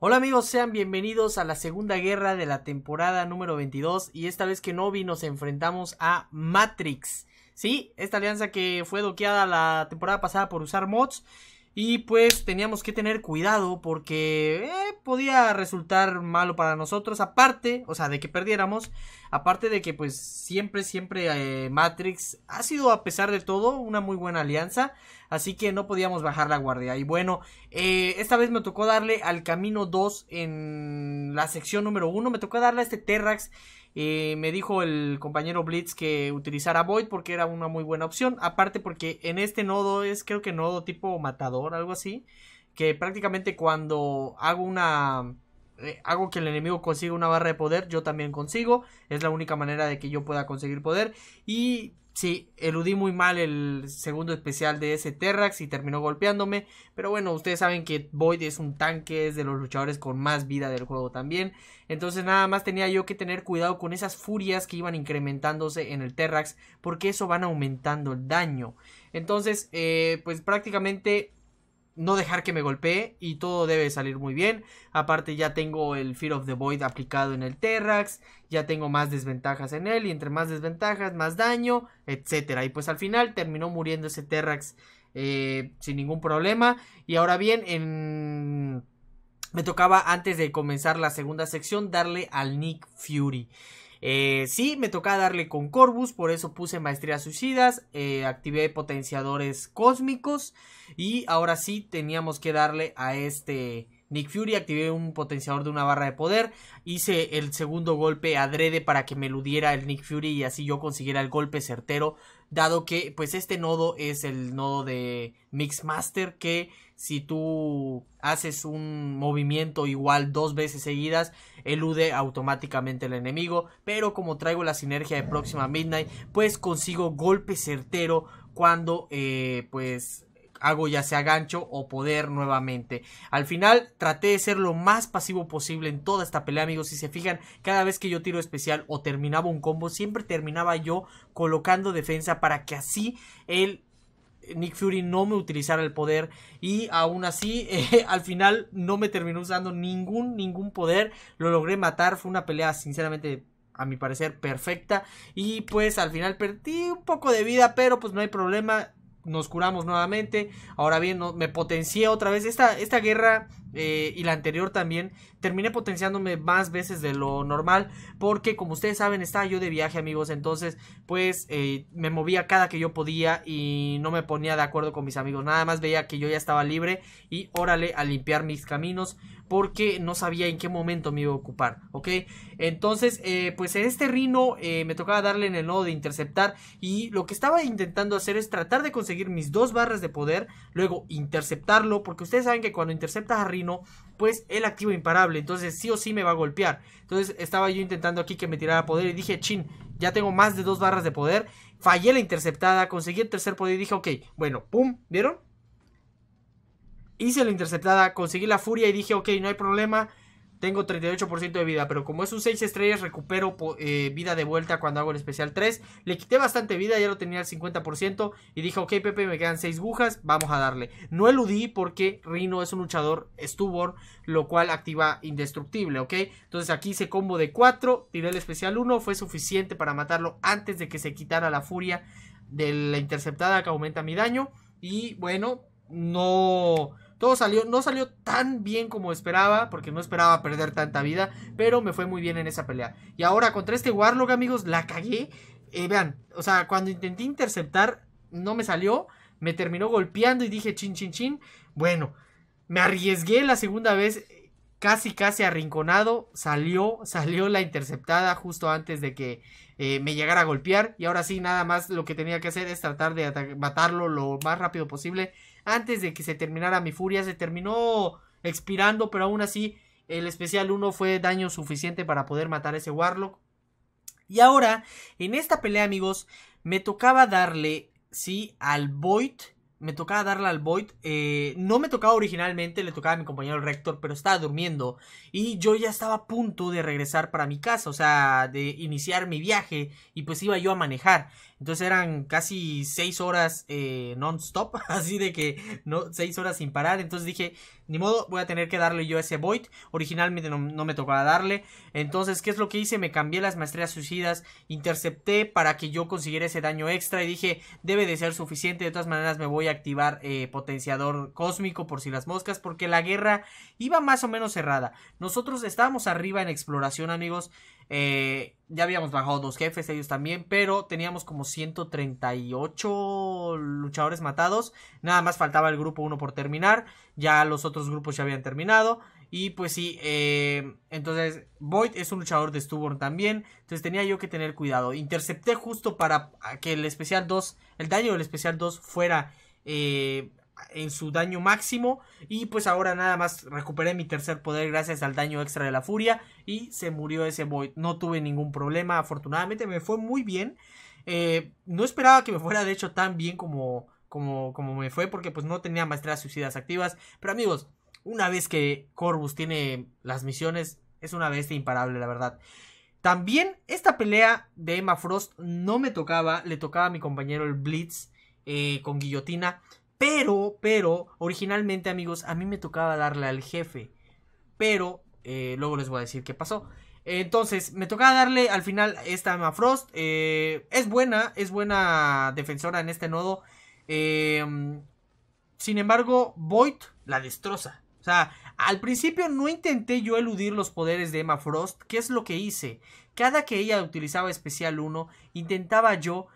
Hola amigos, sean bienvenidos a la segunda guerra de la temporada número 22 y esta vez que no vi nos enfrentamos a Matrix. Sí, esta alianza que fue doqueada la temporada pasada por usar mods y pues teníamos que tener cuidado porque eh, podía resultar malo para nosotros aparte, o sea, de que perdiéramos, aparte de que pues siempre, siempre eh, Matrix ha sido a pesar de todo una muy buena alianza. Así que no podíamos bajar la guardia. Y bueno, eh, esta vez me tocó darle al camino 2 en la sección número 1. Me tocó darle a este Terrax. Eh, me dijo el compañero Blitz que utilizara Void porque era una muy buena opción. Aparte porque en este nodo es creo que nodo tipo matador, algo así. Que prácticamente cuando hago una eh, hago que el enemigo consiga una barra de poder, yo también consigo. Es la única manera de que yo pueda conseguir poder. Y sí, eludí muy mal el segundo especial de ese Terrax y terminó golpeándome. Pero bueno, ustedes saben que Void es un tanque, es de los luchadores con más vida del juego también. Entonces nada más tenía yo que tener cuidado con esas furias que iban incrementándose en el Terrax. Porque eso van aumentando el daño. Entonces, eh, pues prácticamente no dejar que me golpee y todo debe salir muy bien. Aparte ya tengo el Fear of the Void aplicado en el Terrax, ya tengo más desventajas en él y entre más desventajas, más daño, etcétera. Y pues al final terminó muriendo ese Terrax eh, sin ningún problema. Y ahora bien, en... me tocaba antes de comenzar la segunda sección darle al Nick Fury. Eh, sí, me tocaba darle con Corvus, por eso puse maestrías suicidas, eh, activé potenciadores cósmicos y ahora sí teníamos que darle a este Nick Fury, activé un potenciador de una barra de poder, hice el segundo golpe adrede para que me eludiera el Nick Fury y así yo consiguiera el golpe certero, dado que pues este nodo es el nodo de Mixmaster que si tú haces un movimiento igual dos veces seguidas, elude automáticamente el enemigo, pero como traigo la sinergia de Próxima Midnight, pues consigo golpe certero cuando eh, pues hago ya sea gancho o poder nuevamente. Al final traté de ser lo más pasivo posible en toda esta pelea, amigos. Si se fijan, cada vez que yo tiro especial o terminaba un combo, siempre terminaba yo colocando defensa para que así el Nick Fury no me utilizara el poder y aún así eh, al final no me terminó usando ningún ningún poder, lo logré matar, fue una pelea sinceramente a mi parecer perfecta y pues al final perdí un poco de vida, pero pues no hay problema, nos curamos nuevamente. Ahora bien, me potencié otra vez. Esta, esta guerra eh, y la anterior también, terminé potenciándome más veces de lo normal, porque como ustedes saben, estaba yo de viaje, amigos, entonces, pues, eh, me movía cada que yo podía y no me ponía de acuerdo con mis amigos, nada más veía que yo ya estaba libre y órale a limpiar mis caminos, porque no sabía en qué momento me iba a ocupar, ¿ok? Entonces, eh, pues en este rino me tocaba darle en el nodo de interceptar y lo que estaba intentando hacer es tratar de conseguir mis dos barras de poder, luego interceptarlo, porque ustedes saben que cuando interceptas arriba, pues el activo imparable. Entonces sí o sí me va a golpear. Entonces estaba yo intentando aquí que me tirara poder y dije, chin, ya tengo más de dos barras de poder. Fallé la interceptada, conseguí el tercer poder y dije, ok, bueno, pum, ¿vieron? Hice la interceptada, conseguí la furia y dije, ok, no hay problema. Tengo 38% de vida, pero como es un 6 estrellas, recupero eh, vida de vuelta cuando hago el especial 3. Le quité bastante vida, ya lo tenía al 50%. Y dije, ok, Pepe, me quedan 6 bujas, vamos a darle. No eludí porque Rino es un luchador stubborn, lo cual activa indestructible, ¿ok? Entonces aquí hice combo de 4, tiré el especial 1, fue suficiente para matarlo antes de que se quitara la furia de la interceptada que aumenta mi daño. Y bueno, no todo salió, no salió tan bien como esperaba, porque no esperaba perder tanta vida, pero me fue muy bien en esa pelea. Y ahora contra este Warlock, amigos, la cagué. Eh, vean, o sea, cuando intenté interceptar, no me salió, me terminó golpeando y dije chin, chin, chin. Bueno, me arriesgué la segunda vez, casi, casi arrinconado, salió, salió la interceptada justo antes de que eh, me llegara a golpear. Y ahora sí, nada más lo que tenía que hacer es tratar de matarlo lo más rápido posible antes de que se terminara mi furia. Se terminó expirando, pero aún así el especial 1 fue daño suficiente para poder matar a ese Warlock. Y ahora, en esta pelea, amigos, me tocaba darle, sí, al Void me tocaba darle al Void. Eh, no me tocaba originalmente, le tocaba a mi compañero El Rector, pero estaba durmiendo. Y yo ya estaba a punto de regresar para mi casa, o sea, de iniciar mi viaje. Y pues iba yo a manejar. Entonces eran casi 6 horas eh, non-stop, así de que no, 6 horas sin parar. Entonces dije, ni modo, voy a tener que darle yo ese Void. Originalmente no, no me tocaba darle. Entonces, ¿qué es lo que hice? Me cambié las maestrías suicidas, intercepté para que yo consiguiera ese daño extra. Y dije, debe de ser suficiente, de todas maneras me voy activar eh, potenciador cósmico por si las moscas, porque la guerra iba más o menos cerrada. Nosotros estábamos arriba en exploración, amigos. Eh, ya habíamos bajado dos jefes, ellos también, pero teníamos como 138 luchadores matados. Nada más faltaba el grupo 1 por terminar. Ya los otros grupos ya habían terminado. Y pues sí, eh, entonces Void es un luchador de Stuborn también. Entonces tenía yo que tener cuidado. Intercepté justo para que el especial 2, el daño del especial 2 fuera eh, en su daño máximo. Y pues ahora nada más recuperé mi tercer poder gracias al daño extra de la furia. Y se murió ese Void. No tuve ningún problema. Afortunadamente me fue muy bien. Eh, no esperaba que me fuera de hecho tan bien como, como, como me fue. Porque pues no tenía maestras suicidas activas. Pero amigos, una vez que Corvus tiene las misiones, es una bestia imparable, la verdad. También esta pelea de Emma Frost no me tocaba, le tocaba a mi compañero el Blitz. Eh, con guillotina. Pero, pero, originalmente amigos, a mí me tocaba darle al jefe. Pero, eh, luego les voy a decir qué pasó. Entonces, me tocaba darle al final esta Emma Frost. Eh, es buena, es buena defensora en este nodo. Em, sin embargo, Void la destroza. O sea, al principio no intenté yo eludir los poderes de Emma Frost. ¿Qué es lo que hice? Cada que ella utilizaba especial 1, intentaba yo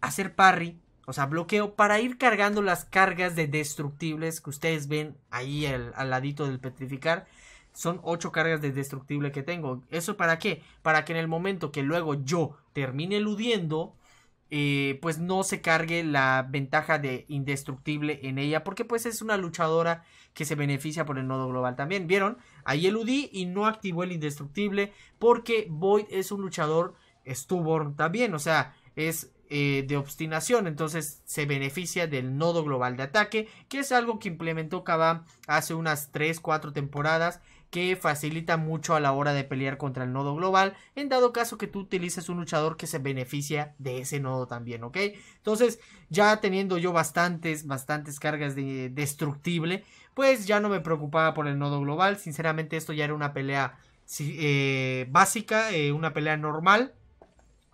hacer parry o sea, bloqueo para ir cargando las cargas de destructibles que ustedes ven ahí al, ladito del petrificar. Son 8 cargas de destructible que tengo. ¿Eso para qué? Para que en el momento que luego yo termine eludiendo, eh, pues no se cargue la ventaja de indestructible en ella, porque pues es una luchadora que se beneficia por el nodo global también, ¿vieron? Ahí eludí y no activó el indestructible porque Void es un luchador Stuborn también, o sea, es eh, de obstinación, entonces se beneficia del nodo global de ataque, que es algo que implementó Kabam hace unas 3-4 temporadas, que facilita mucho a la hora de pelear contra el nodo global, en dado caso que tú utilices un luchador que se beneficia de ese nodo también, ¿ok? Entonces, ya teniendo yo bastantes, bastantes cargas de destructible, pues ya no me preocupaba por el nodo global, sinceramente esto ya era una pelea eh, básica, eh, una pelea normal,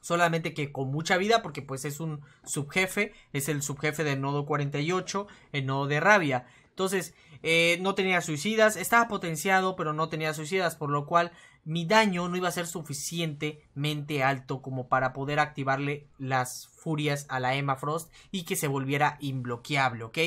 solamente que con mucha vida porque pues es un subjefe, es el subjefe del nodo 48, el nodo de rabia. Entonces, eh, no tenía suicidas, estaba potenciado, pero no tenía suicidas, por lo cual mi daño no iba a ser suficientemente alto como para poder activarle las furias a la Emma Frost y que se volviera imbloqueable, ¿ok?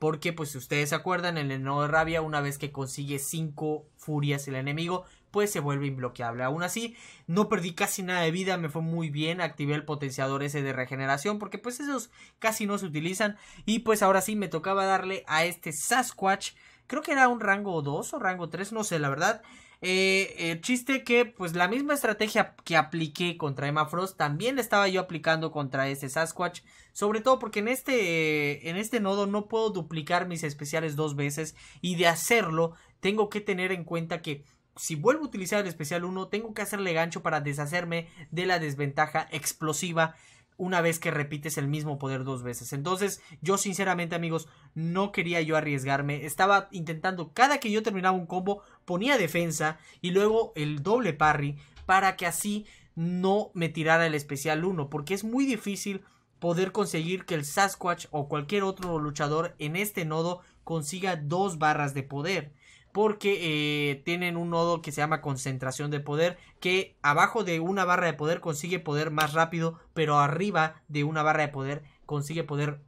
Porque, pues, si ustedes se acuerdan, en el nodo de rabia, una vez que consigue 5 furias el enemigo, pues se vuelve inbloqueable. Aún así, no perdí casi nada de vida, me fue muy bien, activé el potenciador ese de regeneración, porque pues esos casi no se utilizan. Y pues ahora sí me tocaba darle a este Sasquatch, creo que era un rango 2 o rango 3, no sé, la verdad. Eh, el chiste que, pues, la misma estrategia que apliqué contra Emma Frost también estaba yo aplicando contra este Sasquatch. Sobre todo porque en este, en este nodo no puedo duplicar mis especiales dos veces. Y de hacerlo, tengo que tener en cuenta que si vuelvo a utilizar el especial 1, tengo que hacerle gancho para deshacerme de la desventaja explosiva una vez que repites el mismo poder dos veces. Entonces, yo sinceramente, amigos, no quería yo arriesgarme. Estaba intentando, cada que yo terminaba un combo, ponía defensa y luego el doble parry para que así no me tirara el especial 1, porque es muy difícil poder conseguir que el Sasquatch o cualquier otro luchador en este nodo consiga dos barras de poder porque eh, tienen un nodo que se llama concentración de poder, que abajo de una barra de poder consigue poder más rápido, pero arriba de una barra de poder consigue poder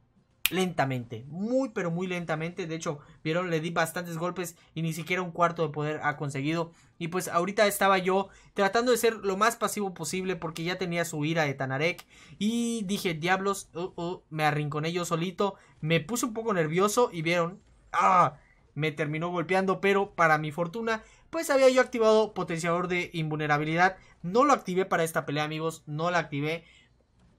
lentamente, muy pero muy lentamente, de hecho, vieron, le di bastantes golpes y ni siquiera un cuarto de poder ha conseguido. Y pues ahorita estaba yo tratando de ser lo más pasivo posible porque ya tenía su ira de Tanarek y dije, diablos, uh, uh, me arrinconé yo solito, me puse un poco nervioso y vieron, ah, me terminó golpeando, pero para mi fortuna, pues había yo activado potenciador de invulnerabilidad. No lo activé para esta pelea, amigos, no la activé.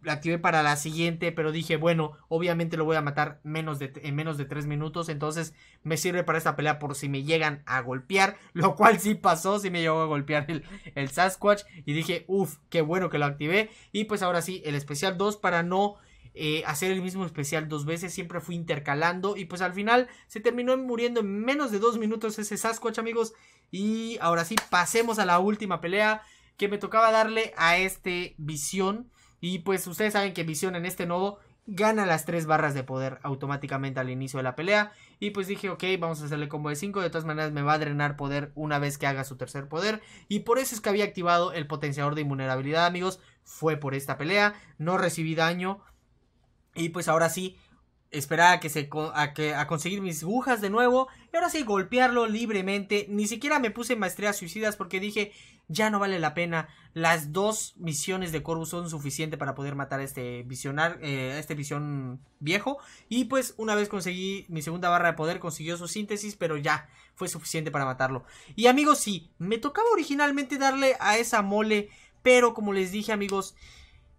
La activé para la siguiente, pero dije, bueno, obviamente lo voy a matar menos de, en menos de 3 minutos. Entonces me sirve para esta pelea por si me llegan a golpear. Lo cual sí pasó, Si me llegó a golpear el, el Sasquatch. Y dije, uff, qué bueno que lo activé. Y pues ahora sí, el especial 2 para no eh, hacer el mismo especial dos veces, siempre fui intercalando y pues al final se terminó muriendo en menos de dos minutos ese Sasquatch amigos y ahora sí pasemos a la última pelea que me tocaba darle a este Visión y pues ustedes saben que Visión en este nodo gana las tres barras de poder automáticamente al inicio de la pelea. Y pues dije, ok, vamos a hacerle combo de cinco De todas maneras, me va a drenar poder una vez que haga su tercer poder. Y por eso es que había activado el potenciador de invulnerabilidad, amigos. Fue por esta pelea. No recibí daño. Y pues ahora sí, Esperaba a que se a que a conseguir mis agujas de nuevo y ahora sí golpearlo libremente ni siquiera me puse maestrías suicidas porque dije ya no vale la pena las dos misiones de Corvus son suficientes para poder matar este visionar eh, este visión viejo y pues una vez conseguí mi segunda barra de poder consiguió su síntesis pero ya fue suficiente para matarlo y amigos sí me tocaba originalmente darle a esa mole pero como les dije amigos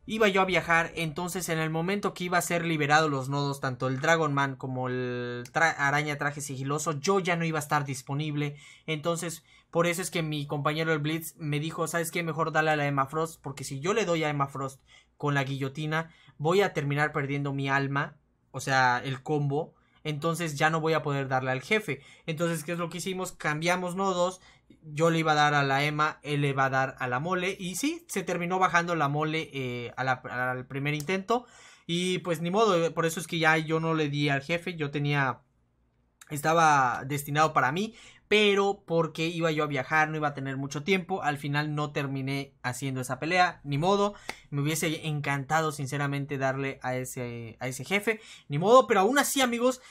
iba yo a viajar, entonces en el momento que iba a ser liberado los nodos, tanto el Dragon Man como el araña traje sigiloso, yo ya no iba a estar disponible. Entonces, por eso es que mi compañero el Blitz me dijo, ¿sabes qué? Mejor dale a la Emma Frost, porque si yo le doy a Emma Frost con la guillotina, voy a terminar perdiendo mi alma, o sea, el combo. Entonces ya no voy a poder darle al jefe. Entonces, ¿qué es lo que hicimos? Cambiamos nodos yo le iba a dar a la Emma, él le va a dar a la mole. Y sí, se terminó bajando la mole eh, al primer intento. Y pues ni modo, eh, por eso es que ya yo no le di al jefe, yo tenía... Estaba destinado para mí, pero porque iba yo a viajar, no iba a tener mucho tiempo, al final no terminé haciendo esa pelea, ni modo, me hubiese encantado sinceramente darle a ese, a ese jefe, ni modo, pero aún así amigos,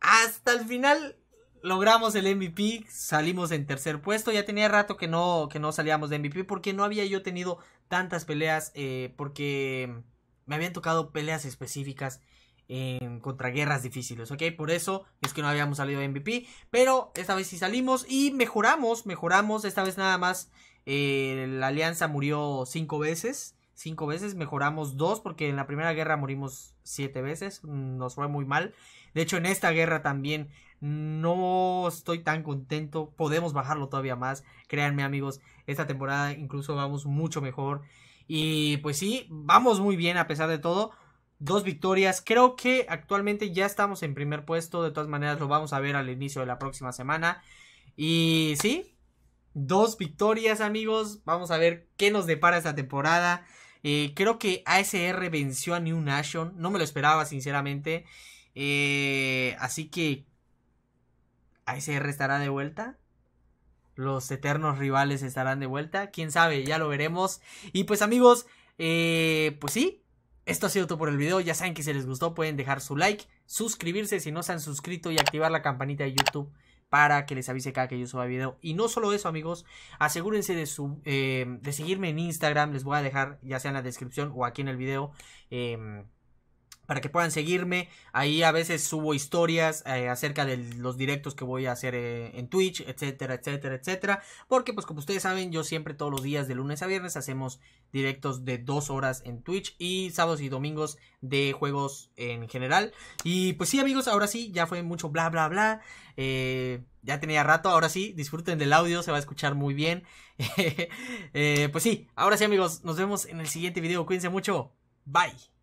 hasta el final logramos el MVP, salimos en tercer puesto. Ya tenía rato que no, que no salíamos de MVP porque no había yo tenido tantas peleas, eh, porque me habían tocado peleas específicas eh, contra guerras difíciles, ¿ok? Por eso es que no habíamos salido de MVP, pero esta vez sí salimos y mejoramos, mejoramos. Esta vez nada más eh, la alianza murió cinco veces. Cinco veces, mejoramos dos, porque en la primera guerra morimos siete veces, nos fue muy mal. De hecho, en esta guerra también no estoy tan contento. Podemos bajarlo todavía más. Créanme amigos, esta temporada incluso vamos mucho mejor. Y pues sí, vamos muy bien a pesar de todo. Dos victorias. Creo que actualmente ya estamos en primer puesto. De todas maneras, lo vamos a ver al inicio de la próxima semana. Y sí, dos victorias amigos. Vamos a ver qué nos depara esta temporada. Eh, creo que ASR venció a New Nation. No me lo esperaba, sinceramente. Eh, así que ASR estará de vuelta. Los eternos rivales estarán de vuelta. Quién sabe, ya lo veremos. Y pues amigos, eh, pues sí. Esto ha sido todo por el video. Ya saben que si les gustó pueden dejar su like, suscribirse si no se han suscrito y activar la campanita de YouTube para que les avise cada que yo suba video. Y no solo eso, amigos, asegúrense de, eh, de seguirme en Instagram. Les voy a dejar ya sea en la descripción o aquí en el video. Em, para que puedan seguirme. Ahí a veces subo historias eh, acerca de los directos que voy a hacer eh, en Twitch, etcétera, etcétera, etcétera. Porque pues como ustedes saben, yo siempre todos los días de lunes a viernes hacemos directos de dos horas en Twitch y sábados y domingos de juegos en general. Y pues sí amigos, ahora sí, ya fue mucho bla, bla, bla. Eh, ya tenía rato, ahora sí, disfruten del audio, se va a escuchar muy bien. pues sí, ahora sí amigos, nos vemos en el siguiente video, cuídense mucho, bye.